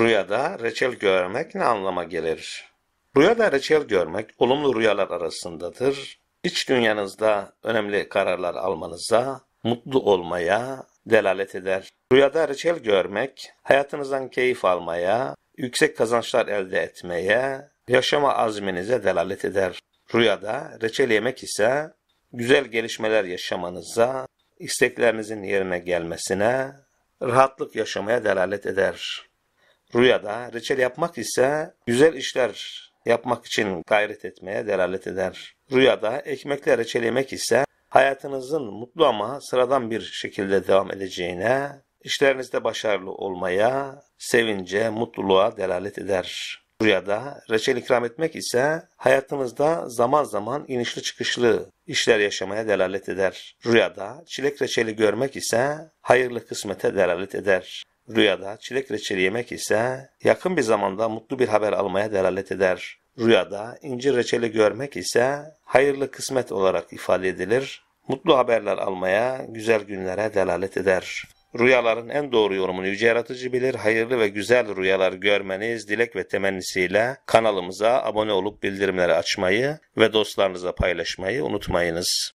Rüyada reçel görmek ne anlama gelir? Rüyada reçel görmek olumlu rüyalar arasındadır. İç dünyanızda önemli kararlar almanıza, mutlu olmaya delalet eder. Rüyada reçel görmek, hayatınızdan keyif almaya, yüksek kazançlar elde etmeye, yaşama azminize delalet eder. Rüyada reçel yemek ise güzel gelişmeler yaşamanıza, isteklerinizin yerine gelmesine, rahatlık yaşamaya delalet eder rüyada, reçel yapmak ise güzel işler yapmak için gayret etmeye delalet eder. Rüyada ekmekle reçelemek ise hayatınızın mutlu ama sıradan bir şekilde devam edeceğine, işlerinizde başarılı olmaya, sevince, mutluluğa delalet eder. Rüyada reçel ikram etmek ise hayatınızda zaman zaman inişli çıkışlı işler yaşamaya delalet eder. Rüyada çilek reçeli görmek ise hayırlı kısmete delalet eder. Rüyada çilek reçeli yemek ise yakın bir zamanda mutlu bir haber almaya delalet eder. Rüyada incir reçeli görmek ise hayırlı kısmet olarak ifade edilir. Mutlu haberler almaya, güzel günlere delalet eder. Rüyaların en doğru yorumunu Yüce Yaratıcı bilir. Hayırlı ve güzel rüyalar görmeniz dilek ve temennisiyle kanalımıza abone olup bildirimleri açmayı ve dostlarınıza paylaşmayı unutmayınız.